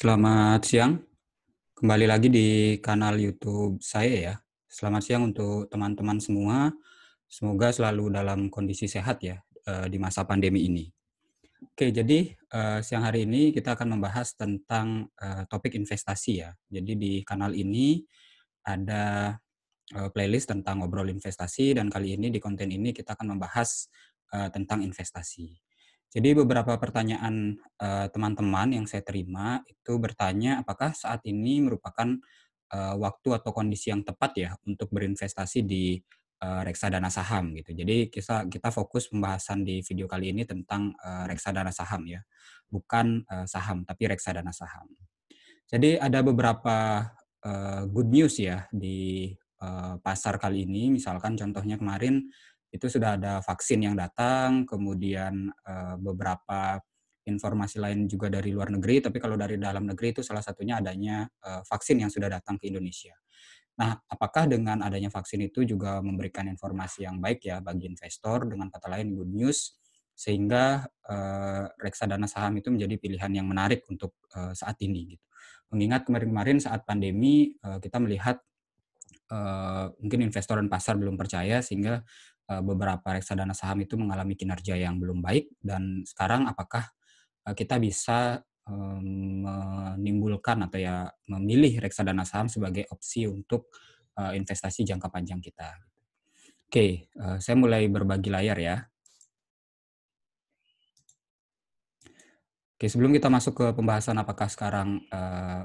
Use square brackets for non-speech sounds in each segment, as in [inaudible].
Selamat siang. Kembali lagi di kanal YouTube saya ya. Selamat siang untuk teman-teman semua. Semoga selalu dalam kondisi sehat ya eh, di masa pandemi ini. Oke, jadi eh, siang hari ini kita akan membahas tentang eh, topik investasi ya. Jadi di kanal ini ada playlist tentang ngobrol investasi dan kali ini di konten ini kita akan membahas tentang investasi. Jadi beberapa pertanyaan eh, teman-teman yang saya terima itu bertanya apakah saat ini merupakan eh, waktu atau kondisi yang tepat ya untuk berinvestasi di uh, reksadana saham gitu. Jadi kita kita fokus pembahasan di video kali ini tentang uh, reksadana saham ya, bukan saham tapi reksadana saham. Jadi ada beberapa good news ya di pasar kali ini. Misalkan contohnya kemarin itu sudah ada vaksin yang datang, kemudian eh, beberapa informasi lain juga dari luar negeri, tapi kalau dari dalam negeri itu salah satunya adanya eh, vaksin yang sudah datang ke Indonesia. Nah, apakah dengan adanya vaksin itu juga memberikan informasi yang baik ya bagi investor dengan kata lain good news sehingga eh, reksadana saham itu menjadi pilihan yang menarik untuk saat ini gitu. Mengingat kemarin-kemarin saat pandemi kita melihat mungkin investor dan pasar belum percaya sehingga Eh, beberapa reksadana saham itu mengalami kinerja yang belum baik dan sekarang apakah eh, kita bisa menimbulkan atau ya memilih reksadana saham sebagai opsi untuk eh, investasi jangka panjang kita. Oke, saya mulai berbagi layar ya. Oke, sebelum kita masuk ke pembahasan apakah sekarang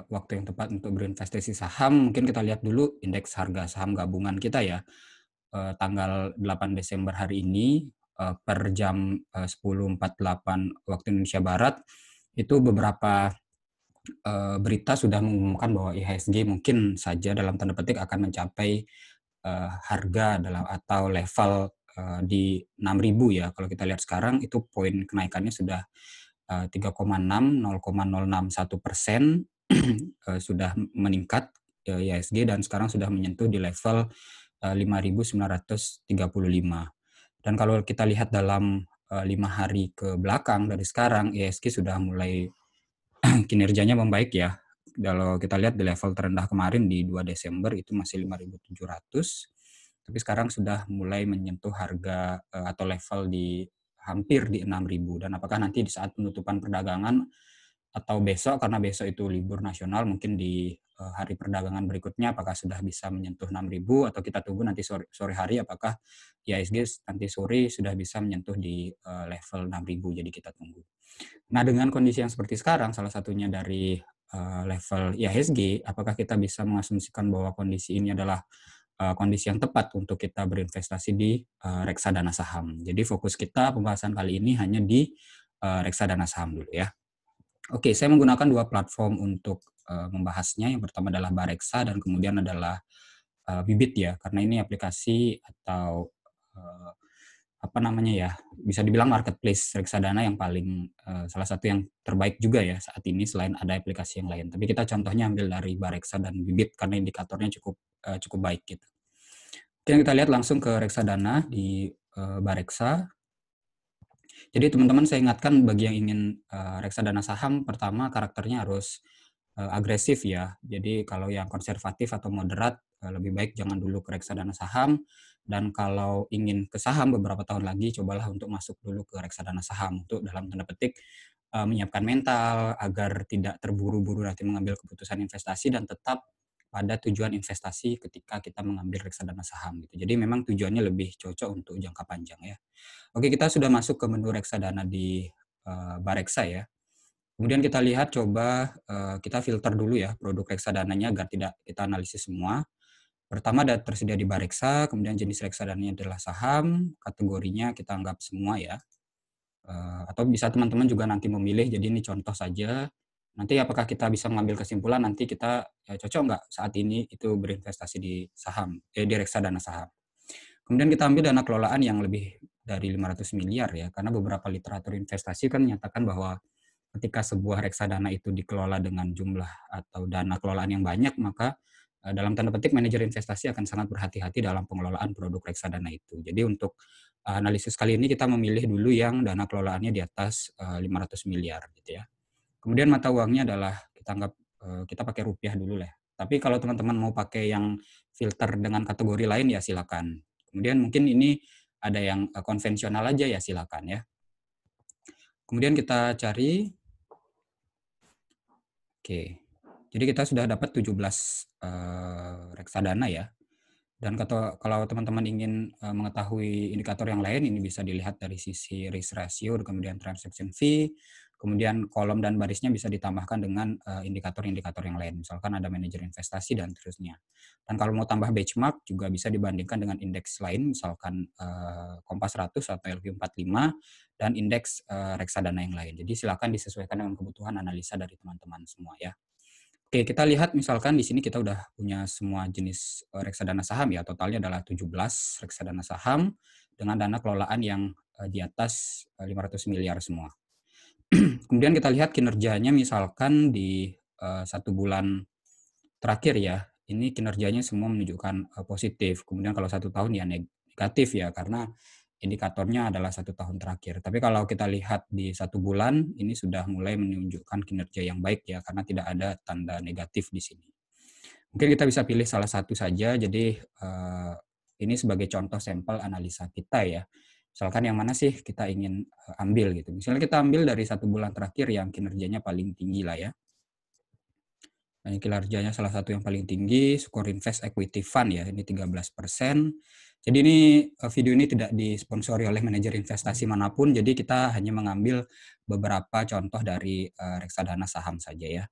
waktu yang tepat untuk berinvestasi saham, mungkin kita lihat dulu indeks harga saham gabungan kita ya. Eh, tanggal 8 Desember hari ini eh, per jam eh, empat 10.48 waktu Indonesia Barat itu beberapa berita sudah mengumumkan bahwa IHSG mungkin saja dalam tanda petik akan mencapai harga dalam atau level di di 6.000 ya kalau kita lihat sekarang itu poin kenaikannya sudah 3,6 satu persen [clears throat] sudah meningkat IHSG dan sekarang sudah menyentuh di level 5.935. Eh, Dan kalau kita lihat dalam eh, lima hari ke belakang dari sekarang, ISG e sudah mulai [clears throat] kinerjanya membaik ya. Kalau kita lihat di level terendah kemarin di 2 Desember itu masih 5.700, tapi sekarang sudah mulai menyentuh harga eh, atau level di hampir di 6.000. Dan apakah nanti di saat penutupan perdagangan atau besok karena besok itu libur nasional mungkin di eh, hari perdagangan berikutnya apakah sudah bisa menyentuh 6.000 atau kita tunggu nanti sore, hari apakah IHSG nanti sore sudah bisa menyentuh di eh, level 6.000 jadi kita tunggu. Nah, dengan kondisi yang seperti sekarang salah satunya dari eh, level IHSG apakah kita bisa mengasumsikan bahwa kondisi ini adalah kondisi yang tepat untuk kita berinvestasi di reksa reksadana saham. Jadi fokus kita pembahasan kali ini hanya di reksa reksadana saham dulu ya. Oke, saya menggunakan dua platform untuk uh, membahasnya. Yang pertama adalah Bareksa dan kemudian adalah uh, Bibit ya, karena ini aplikasi atau uh, apa namanya ya, bisa dibilang marketplace reksadana yang paling uh, salah satu yang terbaik juga ya saat ini selain ada aplikasi yang lain. Tapi kita contohnya ambil dari Bareksa dan Bibit karena indikatornya cukup uh, cukup baik gitu. Oke, kita lihat langsung ke reksadana di uh, Bareksa. Jadi teman-teman saya ingatkan bagi yang ingin uh, reksadana saham pertama karakternya harus uh, agresif ya. Jadi kalau yang konservatif atau moderat uh, lebih baik jangan dulu ke reksadana saham dan kalau ingin ke saham beberapa tahun lagi cobalah untuk masuk dulu ke reksadana saham untuk dalam tanda petik uh, menyiapkan mental agar tidak terburu-buru nanti mengambil keputusan investasi dan tetap pada tujuan investasi ketika kita mengambil reksadana saham gitu. Jadi memang tujuannya lebih cocok untuk jangka panjang ya. Oke, kita sudah masuk ke menu reksadana di uh, eh, Bareksa ya. Kemudian kita lihat coba uh, kita filter dulu ya produk reksadananya agar tidak kita analisis semua. Pertama ada tersedia di Bareksa, kemudian jenis reksadananya adalah saham, kategorinya kita anggap semua ya. Uh, atau bisa teman-teman juga nanti memilih, jadi ini contoh saja Nanti apakah kita bisa mengambil kesimpulan nanti kita ya, cocok nggak saat ini itu berinvestasi di saham, eh, di dana saham. Kemudian kita ambil dana kelolaan yang lebih dari 500 miliar ya, karena beberapa literatur investasi kan menyatakan bahwa ketika sebuah reksadana itu dikelola dengan jumlah atau dana kelolaan yang banyak, maka e, dalam tanda petik manajer investasi akan sangat berhati-hati dalam pengelolaan produk reksadana itu. Jadi untuk analisis kali ini kita memilih dulu yang dana kelolaannya di atas 500 e, miliar gitu ya. Kemudian mata uangnya adalah kita anggap eh, kita pakai rupiah dulu lah. Tapi kalau teman-teman mau pakai yang filter dengan kategori lain ya silakan. Kemudian mungkin ini ada yang eh, konvensional aja ya silakan ya. Kemudian kita cari Oke. Jadi kita sudah dapat 17 uh, eh, reksadana ya. Dan kata, kalau teman-teman ingin mengetahui indikator yang lain, ini bisa dilihat dari sisi risk ratio, kemudian transaction fee, Kemudian kolom dan barisnya bisa ditambahkan dengan eh, indikator-indikator yang lain. Misalkan ada manajer investasi dan terusnya. Dan kalau mau tambah benchmark juga bisa dibandingkan dengan indeks lain, misalkan eh, Kompas 100 atau LQ45 dan indeks eh, reksadana yang lain. Jadi silakan disesuaikan dengan kebutuhan analisa dari teman-teman semua ya. Oke, kita lihat misalkan di sini kita udah punya semua jenis reksadana saham ya. Totalnya adalah 17 reksadana saham dengan dana kelolaan yang di atas 500 miliar semua. [clears throat] Kemudian kita lihat kinerjanya misalkan di uh, satu bulan terakhir ya, ini kinerjanya semua menunjukkan uh, positif. Kemudian kalau satu tahun ya negatif ya, karena indikatornya adalah satu tahun terakhir. Tapi kalau kita lihat di satu bulan, ini sudah mulai menunjukkan kinerja yang baik ya, karena tidak ada tanda negatif di sini. Mungkin kita bisa pilih salah satu saja, jadi uh, ini sebagai contoh sampel analisa kita ya misalkan yang mana sih kita ingin eh, ambil gitu. Misalnya kita ambil dari satu bulan terakhir yang kinerjanya paling tinggi lah ya. ini kinerjanya salah satu yang paling tinggi, skor invest equity fund ya, ini 13 Jadi ini eh, video ini tidak disponsori oleh manajer investasi manapun, jadi kita hanya mengambil beberapa contoh dari eh, reksadana saham saja ya.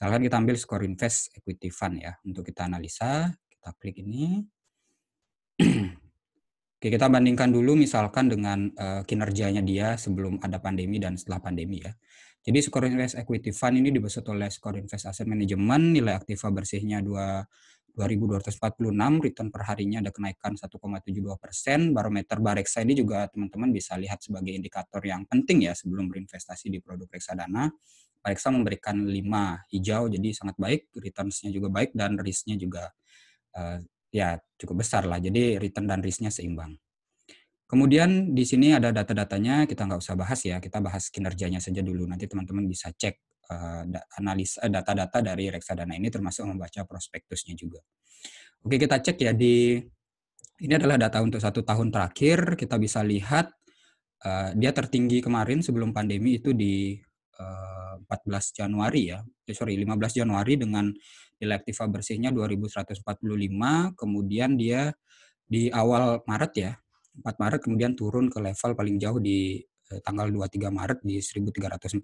Misalkan kita ambil skor invest equity fund ya, untuk kita analisa, kita klik ini. [clears throat] Oke, kita bandingkan dulu misalkan dengan uh, kinerjanya dia sebelum ada pandemi dan setelah pandemi ya. Jadi Skor Invest Equity Fund ini dibesut oleh Skor Invest Asset Management, nilai aktiva bersihnya 2 2246, return per harinya ada kenaikan 1,72 persen. Barometer Bareksa ini juga teman-teman bisa lihat sebagai indikator yang penting ya sebelum berinvestasi di produk reksadana. Bareksa memberikan 5 hijau, jadi sangat baik, returns-nya juga baik, dan risk-nya juga eh, ya cukup besar lah. Jadi return dan risknya seimbang. Kemudian di sini ada data-datanya, kita nggak usah bahas ya, kita bahas kinerjanya saja dulu. Nanti teman-teman bisa cek uh, analis eh, data-data dari reksadana ini termasuk membaca prospektusnya juga. Oke, kita cek ya di ini adalah data untuk satu tahun terakhir. Kita bisa lihat uh, dia tertinggi kemarin sebelum pandemi itu di uh, 14 Januari ya, sorry 15 Januari dengan Elektiva bersihnya 2145, kemudian dia di awal Maret ya, 4 Maret kemudian turun ke level paling jauh di eh, tanggal 23 Maret di 1348.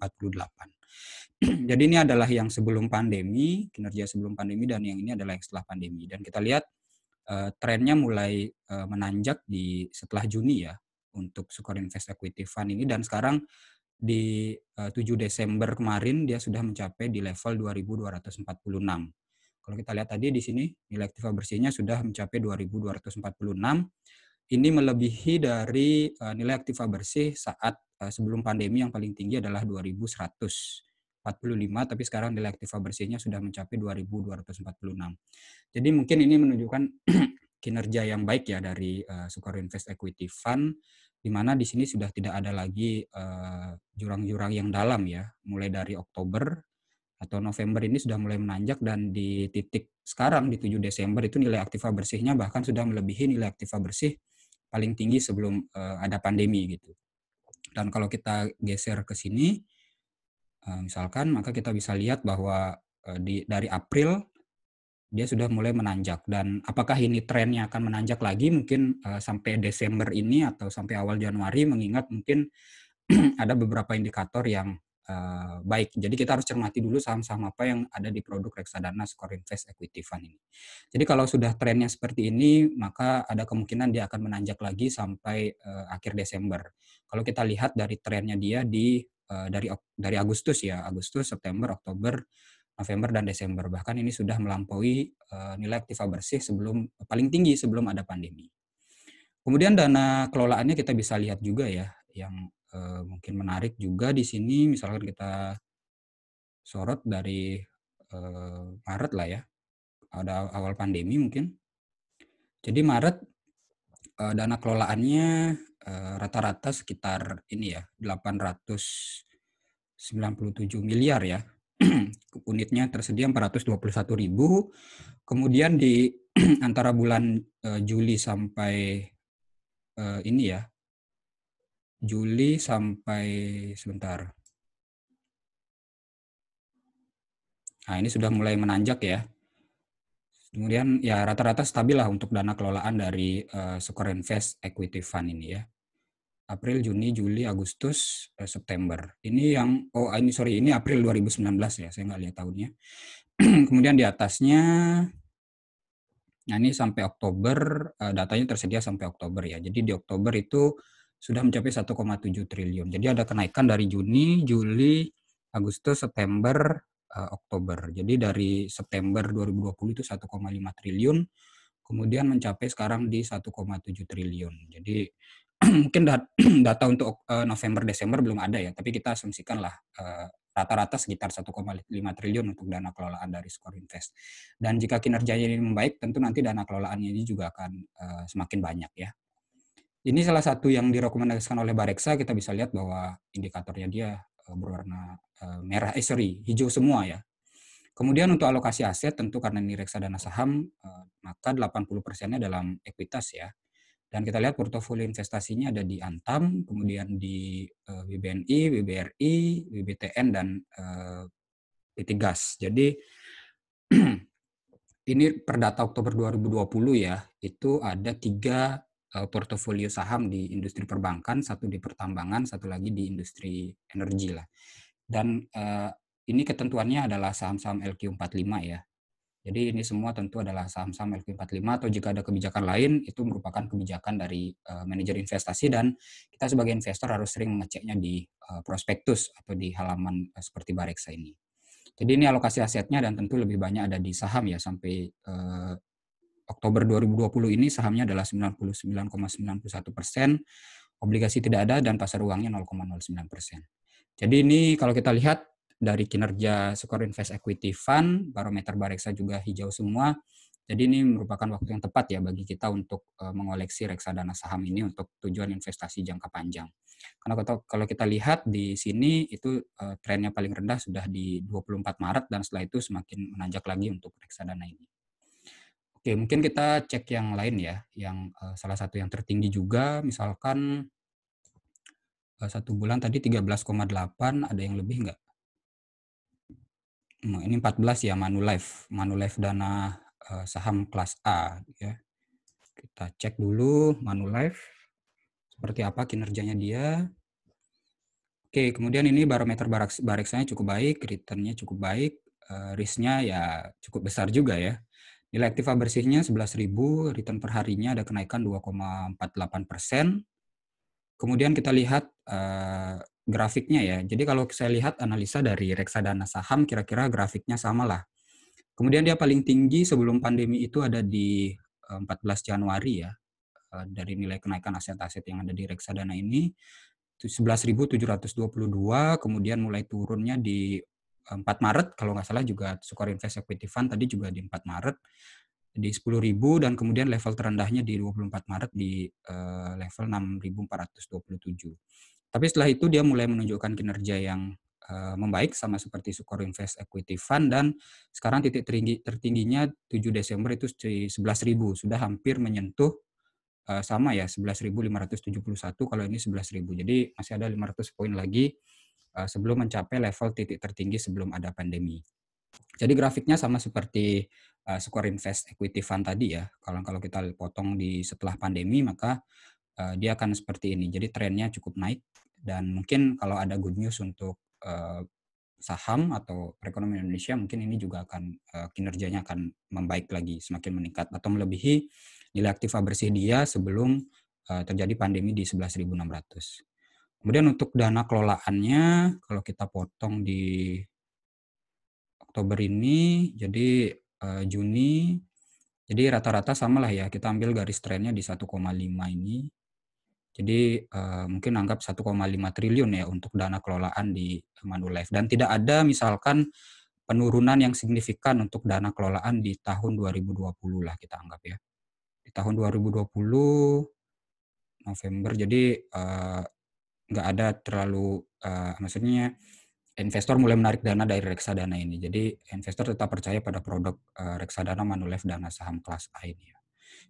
[clears throat] Jadi ini adalah yang sebelum pandemi, kinerja sebelum pandemi dan yang ini adalah yang setelah pandemi. Dan kita lihat eh, trennya mulai eh, menanjak di setelah Juni ya untuk Sukor Invest Equity Fund ini dan sekarang di eh, 7 Desember kemarin dia sudah mencapai di level 2246 kalau kita lihat tadi di sini nilai aktiva bersihnya sudah mencapai 2246. Ini melebihi dari eh, nilai aktiva bersih saat eh, sebelum pandemi yang paling tinggi adalah 2.145. tapi sekarang nilai aktiva bersihnya sudah mencapai 2246. Jadi mungkin ini menunjukkan [clears throat] kinerja yang baik ya dari uh, eh, Sukor Invest Equity Fund di mana di sini sudah tidak ada lagi jurang -jurang yang dalam ya mulai dari Oktober atau November ini sudah mulai menanjak dan di titik sekarang di 7 Desember itu nilai aktiva bersihnya bahkan sudah melebihi nilai aktiva bersih paling tinggi sebelum uh, ada pandemi gitu. Dan kalau kita geser ke sini uh, misalkan maka kita bisa lihat bahwa uh, di dari April dia sudah mulai menanjak dan apakah ini trennya akan menanjak lagi mungkin uh, sampai Desember ini atau sampai awal Januari mengingat mungkin [clears throat] ada beberapa indikator yang Eh, baik. Jadi kita harus cermati dulu saham-saham apa yang ada di produk reksadana score invest equity fund ini. Jadi kalau sudah trennya seperti ini, maka ada kemungkinan dia akan menanjak lagi sampai uh, akhir Desember. Kalau kita lihat dari trennya dia di uh, dari dari Agustus ya, Agustus, September, Oktober, November dan Desember. Bahkan ini sudah melampaui uh, nilai aktiva bersih sebelum paling tinggi sebelum ada pandemi. Kemudian dana kelolaannya kita bisa lihat juga ya yang Eh, mungkin menarik juga di sini misalkan kita sorot dari uh, Maret lah ya ada awal pandemi mungkin jadi Maret uh, dana kelolaannya rata rata-rata sekitar ini ya 897 miliar ya [clears throat] unitnya tersedia 421 ribu kemudian di [clears throat] antara bulan uh, Juli sampai uh, ini ya Juli sampai sebentar. Nah, ini sudah mulai menanjak ya. Kemudian ya rata-rata stabil lah untuk dana kelolaan dari uh, Sukor Invest Equity Fund ini ya. April, Juni, Juli, Agustus, uh, September. Ini yang oh ini sorry ini April 2019 ya, saya nggak lihat tahunnya. [clears throat] Kemudian di atasnya nah ini sampai Oktober uh, datanya tersedia sampai Oktober ya. Jadi di Oktober itu sudah mencapai 1,7 triliun. Jadi ada kenaikan dari Juni, Juli, Agustus, September, uh, Oktober. Jadi dari September 2020 itu 1,5 triliun, kemudian mencapai sekarang di 1,7 triliun. Jadi [clears throat] mungkin dat [clears throat] data untuk uh, November Desember belum ada ya, tapi kita asumsikanlah uh, rata-rata sekitar 1,5 triliun untuk dana kelolaan dari Skor Invest. Dan jika kinerjanya ini membaik, tentu nanti dana kelolaannya ini juga akan uh, semakin banyak ya. Ini salah satu yang direkomendasikan oleh Bareksa, kita bisa lihat bahwa indikatornya dia eh, berwarna eh, merah, eh sorry, hijau semua ya. Kemudian untuk alokasi aset, tentu karena ini dana saham, eh, maka 80 persennya dalam ekuitas ya. Dan kita lihat portofolio investasinya ada di Antam, kemudian di BBNI, BBRI, BBTN, dan PT Gas. Jadi [clears throat] ini per data Oktober 2020 ya, itu ada tiga Eh, portofolio saham di industri perbankan, satu di pertambangan, satu lagi di industri energi lah. Dan uh, ini ketentuannya adalah saham-saham LQ45 ya. Jadi ini semua tentu adalah saham-saham LQ45 atau jika ada kebijakan lain itu merupakan kebijakan dari uh, manajer investasi dan kita sebagai investor harus sering mengeceknya di uh, prospektus atau di halaman uh, seperti Bareksa ini. Jadi ini alokasi asetnya dan tentu lebih banyak ada di saham ya sampai uh, Oktober 2020 ini sahamnya adalah 99,91 persen, obligasi tidak ada, dan pasar uangnya 0,09 persen. Jadi ini kalau kita lihat dari kinerja skor invest equity fund, barometer bareksa juga hijau semua, jadi ini merupakan waktu yang tepat ya bagi kita untuk eh, mengoleksi reksadana saham ini untuk tujuan investasi jangka panjang. Karena kalau kita lihat di sini itu eh, trennya paling rendah sudah di 24 Maret dan setelah itu semakin menanjak lagi untuk reksadana ini. Oke, mungkin kita cek yang lain ya, yang eh, salah satu yang tertinggi juga, misalkan eh, satu bulan tadi 13,8, ada yang lebih nggak? Nah, ini 14 ya, Manulife, Manulife dana eh, saham kelas A. Ya. Kita cek dulu Manulife, seperti apa kinerjanya dia. Oke, kemudian ini barometer bareksanya cukup baik, returnnya cukup baik, risknya ya cukup besar juga ya Nilai aktiva bersihnya 11.000, return per harinya ada kenaikan 2,48 persen. Kemudian kita lihat uh, grafiknya ya. Jadi kalau saya lihat analisa dari reksadana saham, kira-kira grafiknya sama lah. Kemudian dia paling tinggi sebelum pandemi itu ada di 14 eh, Januari ya, eh, dari nilai kenaikan aset-aset yang ada di reksadana ini. 11.722, kemudian mulai turunnya di 4 Maret kalau nggak salah juga Sukor Invest Equity Fund tadi juga di 4 Maret di 10.000 dan kemudian level terendahnya di 24 Maret di uh, level 6.427. Tapi setelah itu dia mulai menunjukkan kinerja yang uh, membaik sama seperti Sukor Invest Equity Fund dan sekarang titik tertinggi tertingginya 7 Desember itu di 11.000 sudah hampir menyentuh uh, sama ya 11.571 kalau ini 11.000. Jadi masih ada 500 poin lagi Eh, sebelum mencapai level titik tertinggi sebelum ada pandemi. Jadi grafiknya sama seperti uh, Square Invest Equity Fund tadi ya. Kalau kalau kita potong di setelah pandemi maka uh, dia akan seperti ini. Jadi trennya cukup naik dan mungkin kalau ada good news untuk uh, saham atau perekonomian Indonesia mungkin ini juga akan kinerjanya akan membaik lagi, semakin meningkat atau melebihi nilai aktiva bersih dia sebelum terjadi pandemi di 11.600. Kemudian untuk dana kelolaannya, kalau kita potong di Oktober ini, jadi uh, Juni, jadi rata-rata sama lah ya, kita ambil garis trennya di 1,5 ini. Jadi uh, mungkin anggap 1,5 triliun ya untuk dana kelolaan di Manulife. Dan tidak ada misalkan penurunan yang signifikan untuk dana kelolaan di tahun 2020 lah kita anggap ya. Di tahun 2020, November, jadi uh, nggak ada terlalu uh, maksudnya investor mulai menarik dana dari reksadana ini. Jadi investor tetap percaya pada produk uh, reksadana Manulife dana saham kelas A ini. Ya.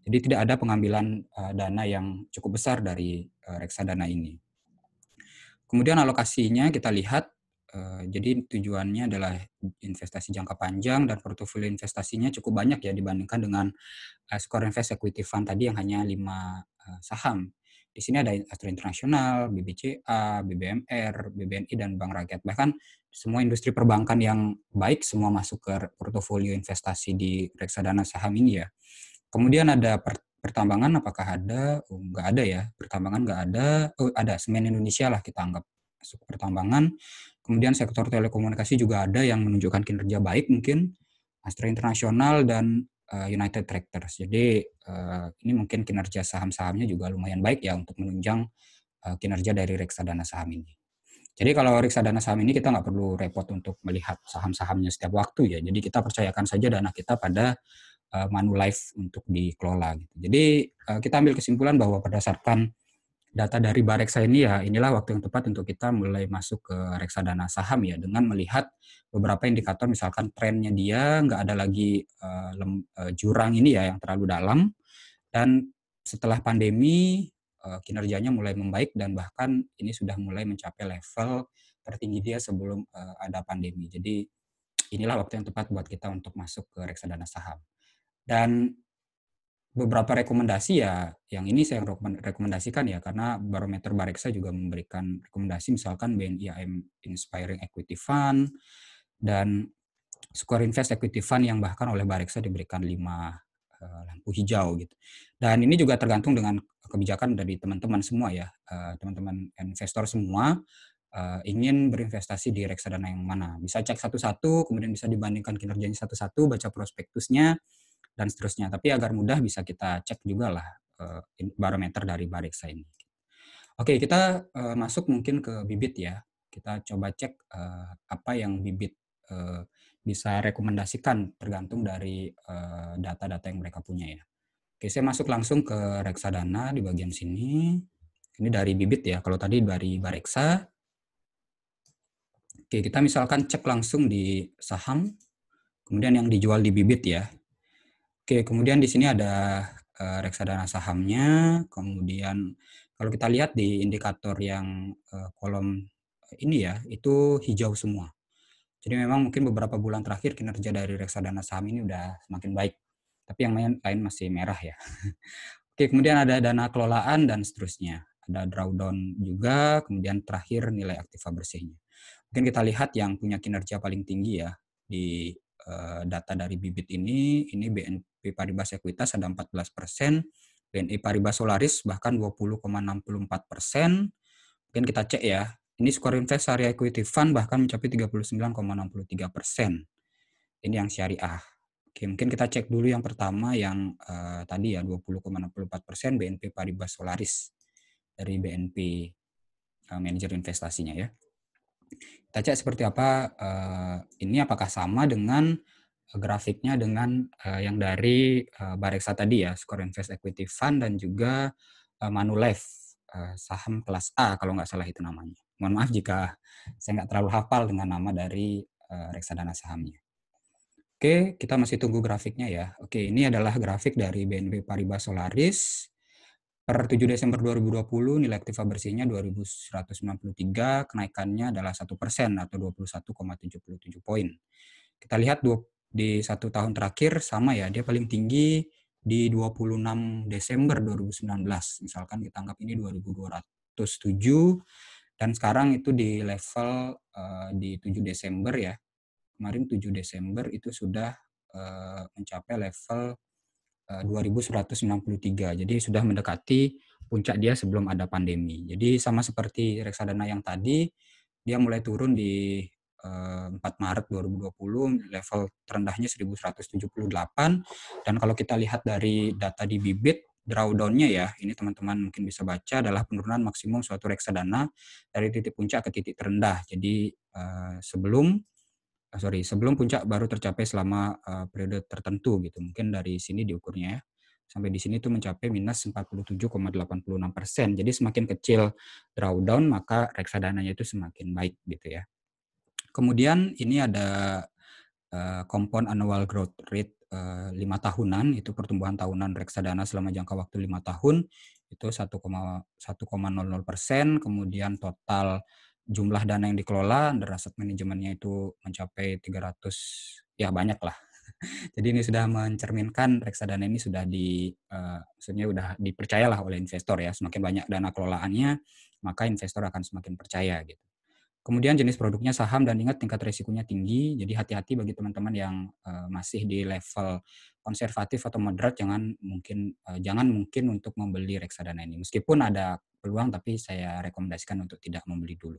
Jadi tidak ada pengambilan uh, dana yang cukup besar dari uh, reksadana ini. Kemudian alokasinya kita lihat jadi tujuannya adalah investasi jangka panjang dan portofolio investasinya cukup banyak ya dibandingkan dengan uh, skor invest equity fund tadi yang hanya 5 saham. Di sini ada Astro Internasional, BBCA, BBMR, BBNI, dan Bank Rakyat. Bahkan semua industri perbankan yang baik semua masuk ke portofolio investasi di reksadana saham ini ya. Kemudian ada pertambangan, apakah ada? Oh, nggak ada ya. Pertambangan enggak ada. Oh, ada, Semen Indonesia lah kita anggap masuk pertambangan. Kemudian sektor telekomunikasi juga ada yang menunjukkan kinerja baik mungkin. Astro Internasional dan Eh, United Tractors. Jadi uh, ini mungkin kinerja saham-sahamnya juga lumayan baik ya untuk menunjang uh, kinerja dari reksadana saham ini. Jadi kalau reksadana saham ini kita nggak perlu repot untuk melihat saham-sahamnya setiap waktu ya. Jadi kita percayakan saja dana kita pada uh, Manulife untuk dikelola. Gitu. Jadi uh, kita ambil kesimpulan bahwa berdasarkan data dari Bareksa ini ya inilah waktu yang tepat untuk kita mulai masuk ke reksadana saham ya dengan melihat beberapa indikator misalkan trennya dia nggak ada lagi uh, lem, uh, jurang ini ya yang terlalu dalam dan setelah pandemi uh, kinerjanya mulai membaik dan bahkan ini sudah mulai mencapai level tertinggi dia sebelum uh, ada pandemi. Jadi inilah waktu yang tepat buat kita untuk masuk ke reksadana saham. Dan beberapa rekomendasi ya yang ini saya rekomendasikan ya karena barometer Bareksa juga memberikan rekomendasi misalkan BNI AM Inspiring Equity Fund dan Square Invest Equity Fund yang bahkan oleh Bareksa diberikan lima eh, lampu hijau gitu. Dan ini juga tergantung dengan kebijakan dari teman-teman semua ya, eh, teman-teman investor semua eh, ingin berinvestasi di reksadana yang mana. Bisa cek satu-satu, kemudian bisa dibandingkan kinerjanya satu-satu, baca prospektusnya, dan seterusnya. Tapi agar mudah bisa kita cek juga lah eh, barometer dari bareksa ini. Oke, kita eh, masuk mungkin ke bibit ya. Kita coba cek eh, apa yang bibit bisa rekomendasikan tergantung dari data-data yang mereka punya ya. Oke, saya masuk langsung ke reksadana di bagian sini. Ini dari bibit ya. Kalau tadi dari bareksa. Oke, kita misalkan cek langsung di saham kemudian yang dijual di bibit ya. Oke, kemudian di sini ada eh, reksadana sahamnya. Kemudian kalau kita lihat di indikator yang eh, kolom ini ya, itu hijau semua. Jadi memang mungkin beberapa bulan terakhir kinerja dari reksadana saham ini udah semakin baik. Tapi yang lain, lain masih merah ya. [laughs] Oke, kemudian ada dana kelolaan dan seterusnya. Ada drawdown juga, kemudian terakhir nilai aktiva bersihnya. Mungkin kita lihat yang punya kinerja paling tinggi ya di Eh, data dari bibit ini, ini BNP Paribas Ekuitas ada 14 persen, BNI e Paribas Solaris bahkan 20,64 persen. Mungkin kita cek ya, ini skor invest syariah equity fund bahkan mencapai 39,63 persen. Ini yang syariah. Oke, mungkin kita cek dulu yang pertama yang uh, tadi ya 20,64 persen BNP Paribas Solaris dari BNP uh, eh, manajer investasinya ya. Kita cek seperti apa uh, ini apakah sama dengan eh, grafiknya dengan uh, yang dari uh, Bareksa tadi ya, Skor Invest Equity Fund dan juga uh, Manulife uh, saham kelas A kalau nggak salah itu namanya. Mohon maaf jika saya nggak terlalu hafal dengan nama dari uh, reksadana sahamnya. Oke, kita masih tunggu grafiknya ya. Oke, ini adalah grafik dari BNP Paribas Solaris Per 7 Desember 2020, nilai aktiva bersihnya 2.193, kenaikannya adalah 1 persen atau 21,77 poin. Kita lihat di satu tahun terakhir sama ya, dia paling tinggi di 26 Desember 2019. Misalkan kita anggap ini 2.207, dan sekarang itu di level uh, di 7 Desember ya. Kemarin 7 Desember itu sudah uh, mencapai level 2193. Eh, jadi sudah mendekati puncak dia sebelum ada pandemi. Jadi sama seperti reksadana yang tadi, dia mulai turun di 4 eh, Maret 2020 level terendahnya 1178 dan kalau kita lihat dari data di Bibit drawdownnya ya ini teman-teman mungkin bisa baca adalah penurunan maksimum suatu reksadana dari titik puncak ke titik terendah jadi eh, sebelum Ah, sorry sebelum puncak baru tercapai selama uh, periode tertentu gitu mungkin dari sini diukurnya ya sampai di sini itu mencapai minus 47,86 persen jadi semakin kecil drawdown maka reksadananya itu semakin baik gitu ya kemudian ini ada uh, kompon annual growth rate eh, lima uh, tahunan itu pertumbuhan tahunan reksadana selama jangka waktu lima tahun itu 1,00 persen kemudian total jumlah dana yang dikelola under asset manajemennya itu mencapai 300 ya banyak lah. [laughs] Jadi ini sudah mencerminkan reksadana ini sudah di uh, maksudnya sudah dipercayalah oleh investor ya. Semakin banyak dana kelolaannya, maka investor akan semakin percaya gitu. Kemudian jenis produknya saham dan ingat tingkat risikonya tinggi, jadi hati-hati bagi teman-teman yang eh, masih di level konservatif atau moderat jangan mungkin eh, jangan mungkin untuk membeli reksadana ini. Meskipun ada peluang tapi saya rekomendasikan untuk tidak membeli dulu.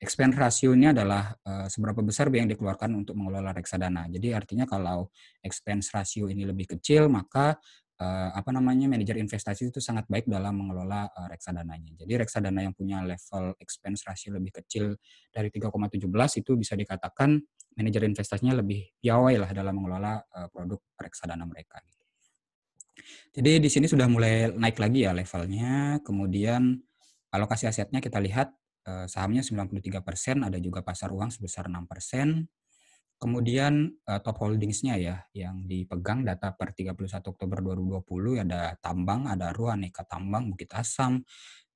Expense rasionya adalah uh, seberapa besar biaya yang dikeluarkan untuk mengelola reksadana. Jadi artinya kalau expense rasio ini lebih kecil, maka uh, apa namanya manajer investasi itu sangat baik dalam mengelola uh, reksadananya. Jadi reksadana yang punya level expense rasio lebih kecil dari 3,17 itu bisa dikatakan manajer investasinya lebih piawai lah dalam mengelola uh, produk reksadana mereka. Jadi di sini sudah mulai naik lagi ya levelnya, kemudian alokasi asetnya kita lihat eh, sahamnya 93%, ada juga pasar uang sebesar 6%. Kemudian eh, top holdingsnya ya, yang dipegang data per 31 Oktober 2020 ada tambang, ada ruang, neka tambang, Bukit Asam,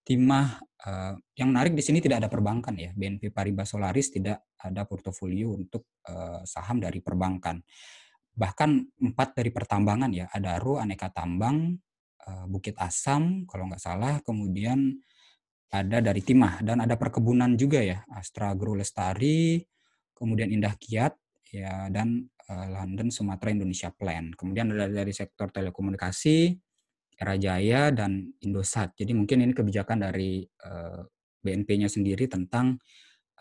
timah. Eh, yang menarik di sini tidak ada perbankan ya, BNP Paribas Solaris tidak ada portofolio untuk eh, saham dari perbankan. Bahkan empat dari pertambangan ya, ada ruang, aneka tambang, Bukit Asam kalau nggak salah, kemudian ada dari Timah dan ada perkebunan juga ya Astra Guru Lestari, kemudian Indah Kiat ya dan eh, London Sumatera Indonesia Plan. Kemudian ada dari sektor telekomunikasi, Era Jaya dan Indosat. Jadi mungkin ini kebijakan dari eh, BNP-nya sendiri tentang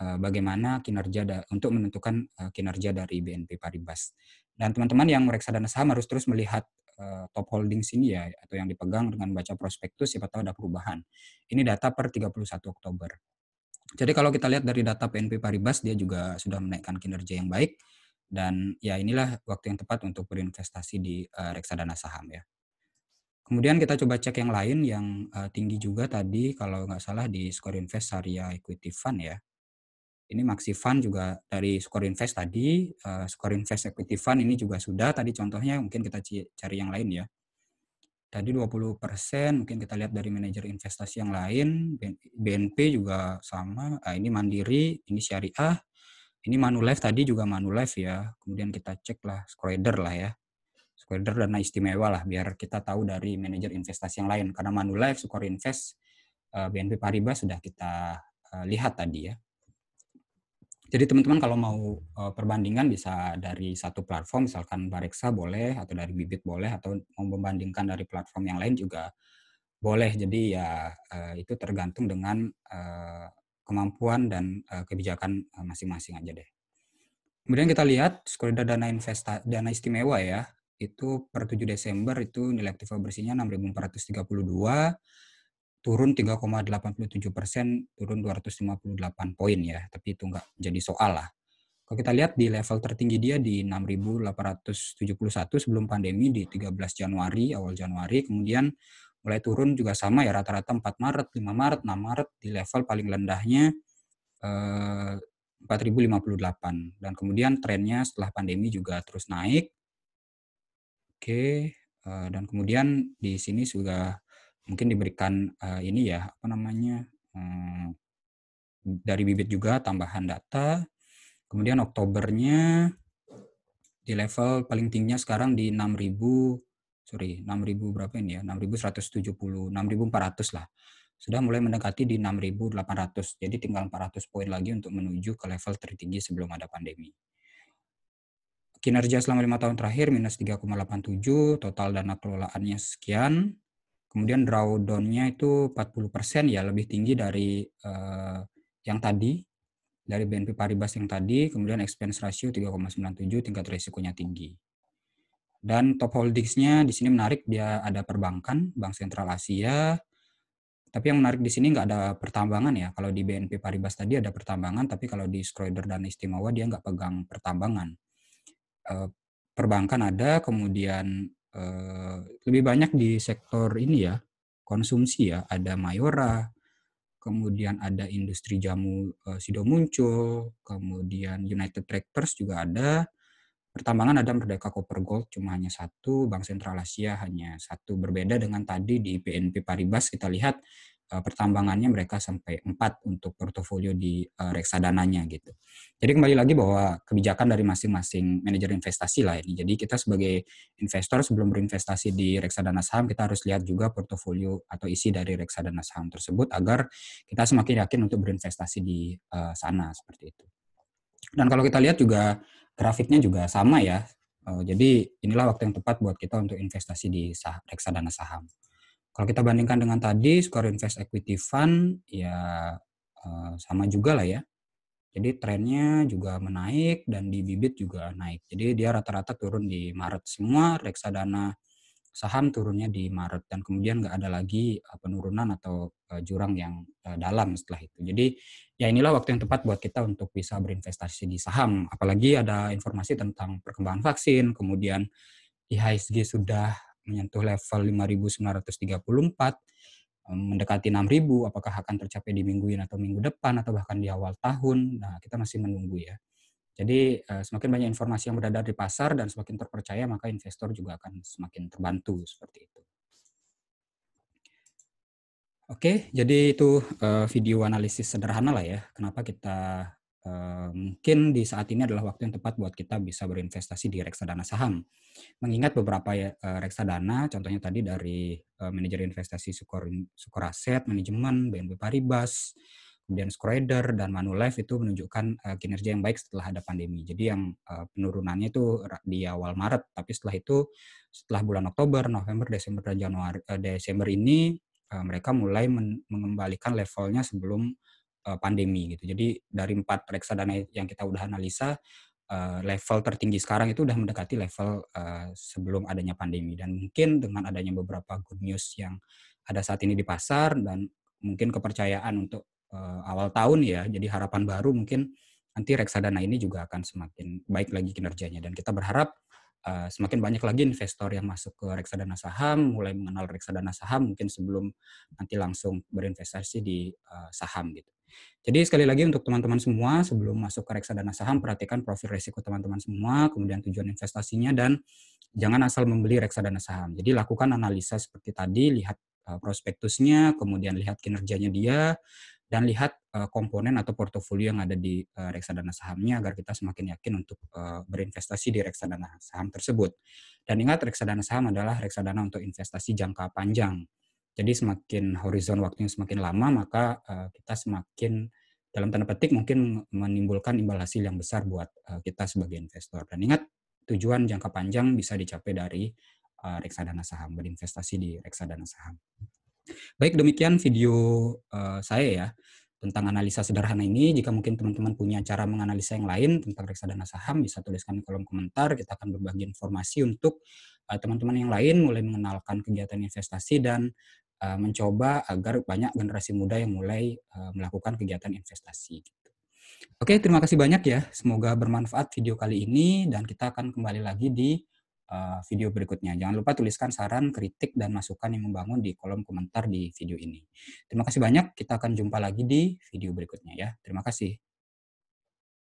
eh, bagaimana kinerja untuk menentukan kinerja dari BNP Paribas. Dan teman-teman yang dana saham harus terus melihat Eh, top holdings ini ya atau yang dipegang dengan baca prospektus siapa tahu ada perubahan. Ini data per 31 Oktober. Jadi kalau kita lihat dari data PNP Paribas dia juga sudah menaikkan kinerja yang baik dan ya inilah waktu yang tepat untuk berinvestasi di uh, reksadana saham ya. Kemudian kita coba cek yang lain yang uh, tinggi juga tadi kalau nggak salah di Skor Invest Syariah Equity Fund ya ini Maxi Fund juga dari Skor Invest tadi, eh, Skor Invest Equity Fund ini juga sudah tadi contohnya mungkin kita cari yang lain ya. Tadi 20% mungkin kita lihat dari manajer investasi yang lain, BNP juga sama, nah, ini Mandiri, ini Syariah, ini Manulife tadi juga Manulife ya. Kemudian kita cek lah Squader lah ya. Squader dana istimewa lah biar kita tahu dari manajer investasi yang lain karena Manulife, Skor Invest, eh, BNP Paribas sudah kita eh, lihat tadi ya. Jadi teman-teman kalau mau eh, perbandingan bisa dari satu platform misalkan Bareksa boleh atau dari Bibit boleh atau mau membandingkan dari platform yang lain juga boleh. Jadi ya eh, itu tergantung dengan eh, kemampuan dan kebijakan masing-masing aja deh. Kemudian kita lihat skorida dana investa dana istimewa ya. Itu per 7 Desember itu nilai aktiva bersihnya 6.432 turun 3,87 persen, turun 258 poin ya, tapi itu nggak jadi soal lah. Kalau kita lihat di level tertinggi dia di 6.871 sebelum pandemi di 13 Januari, awal Januari, kemudian mulai turun juga sama ya rata-rata 4 Maret, 5 Maret, 6 Maret di level paling rendahnya eh, 4.058 dan kemudian trennya setelah pandemi juga terus naik. Oke, eh, dan kemudian di sini sudah mungkin diberikan uh, ini ya apa namanya hmm, dari bibit juga tambahan data kemudian Oktobernya di level paling tingginya sekarang di 6000 sorry 6000 berapa ini ya 6170 6400 lah sudah mulai mendekati di 6800 jadi tinggal 400 poin lagi untuk menuju ke level tertinggi sebelum ada pandemi kinerja selama lima tahun terakhir minus 3,87 total dana kelolaannya sekian Kemudian drawdown-nya itu 40% persen ya lebih tinggi dari uh, yang tadi dari BNP Paribas yang tadi, kemudian expense ratio 3,97 tingkat risikonya tinggi. Dan top holdings-nya di sini menarik dia ada perbankan, Bank Sentral Asia. Tapi yang menarik di sini nggak ada pertambangan ya. Kalau di BNP Paribas tadi ada pertambangan, tapi kalau di Schroeder dan Istimewa dia nggak pegang pertambangan. Eh, perbankan ada, kemudian Eh, lebih banyak di sektor ini ya konsumsi ya ada Mayora kemudian ada industri jamu eh, Sido muncul kemudian United Tractors juga ada pertambangan ada Merdeka Copper Gold cuma hanya satu Bank Sentral Asia hanya satu berbeda dengan tadi di PNP Paribas kita lihat Eh, pertambangannya mereka sampai 4 untuk portofolio di uh, reksadananya gitu. Jadi kembali lagi bahwa kebijakan dari masing-masing manajer investasi lah ini. Jadi kita sebagai investor sebelum berinvestasi di reksadana saham kita harus lihat juga portofolio atau isi dari reksadana saham tersebut agar kita semakin yakin untuk berinvestasi di uh, sana seperti itu. Dan kalau kita lihat juga grafiknya juga sama ya. jadi inilah waktu yang tepat buat kita untuk investasi di sah reksadana saham. Kalau kita bandingkan dengan tadi, skor invest equity fund ya eh, sama juga lah ya. Jadi trennya juga menaik dan di bibit juga naik. Jadi dia rata-rata turun di Maret semua reksadana saham turunnya di Maret dan kemudian nggak ada lagi eh, penurunan atau eh, jurang yang dalam setelah itu. Jadi ya inilah waktu yang tepat buat kita untuk bisa berinvestasi di saham. Apalagi ada informasi tentang perkembangan vaksin, kemudian IHSG sudah menyentuh level 5934 mendekati 6000 apakah akan tercapai di minggu ini atau minggu depan atau bahkan di awal tahun nah kita masih menunggu ya jadi eh, semakin banyak informasi yang beredar di pasar dan semakin terpercaya maka investor juga akan semakin terbantu seperti itu Oke, jadi itu eh, video analisis sederhana lah ya. Kenapa kita Eh, mungkin di saat ini adalah waktu yang tepat buat kita bisa berinvestasi di reksadana saham. Mengingat beberapa ya, eh, reksadana, contohnya tadi dari eh, manajer investasi Sukor, Aset, Manajemen, BNP Paribas, kemudian Sukurader, dan Manulife itu menunjukkan kinerja yang baik setelah ada pandemi. Jadi yang penurunannya itu di awal Maret, tapi setelah itu setelah bulan Oktober, November, Desember, dan Januari, Desember ini mereka mulai mengembalikan levelnya sebelum Eh, pandemi gitu. Jadi dari empat reksadana yang kita udah analisa eh, level tertinggi sekarang itu udah mendekati level eh, sebelum adanya pandemi dan mungkin dengan adanya beberapa good news yang ada saat ini di pasar dan mungkin kepercayaan untuk awal tahun ya. Jadi harapan baru mungkin nanti reksadana ini juga akan semakin baik lagi kinerjanya dan kita berharap uh, semakin banyak lagi investor yang masuk ke reksadana saham, mulai mengenal reksadana saham mungkin sebelum nanti langsung berinvestasi di uh, saham gitu. Jadi sekali lagi untuk teman-teman semua sebelum masuk ke reksadana saham perhatikan profil risiko teman-teman semua, kemudian tujuan investasinya dan jangan asal membeli reksadana saham. Jadi lakukan analisa seperti tadi, lihat eh, prospektusnya, kemudian lihat kinerjanya dia, dan lihat uh, komponen atau portofolio yang ada di uh, reksadana sahamnya agar kita semakin yakin untuk uh, berinvestasi di reksadana saham tersebut. Dan ingat reksadana saham adalah reksadana untuk investasi jangka panjang. Jadi semakin horizon waktunya semakin lama maka uh, kita semakin dalam tanda petik mungkin menimbulkan imbal hasil yang besar buat uh, kita sebagai investor. Dan ingat tujuan jangka panjang bisa dicapai dari uh, reksadana saham, berinvestasi di reksadana saham. Baik, demikian video uh, saya ya tentang analisa sederhana ini. Jika mungkin teman-teman punya cara menganalisa yang lain tentang reksadana saham, bisa tuliskan di kolom komentar. Kita akan berbagi informasi untuk eh, teman-teman uh, yang lain mulai mengenalkan kegiatan investasi dan uh, mencoba agar banyak generasi muda yang mulai uh, melakukan kegiatan investasi. Gitu. Oke, terima kasih banyak ya. Semoga bermanfaat video kali ini dan kita akan kembali lagi di Eh, video berikutnya. Jangan lupa tuliskan saran, kritik, dan masukan yang membangun di kolom komentar di video ini. Terima kasih banyak. Kita akan jumpa lagi di video berikutnya ya. Terima kasih.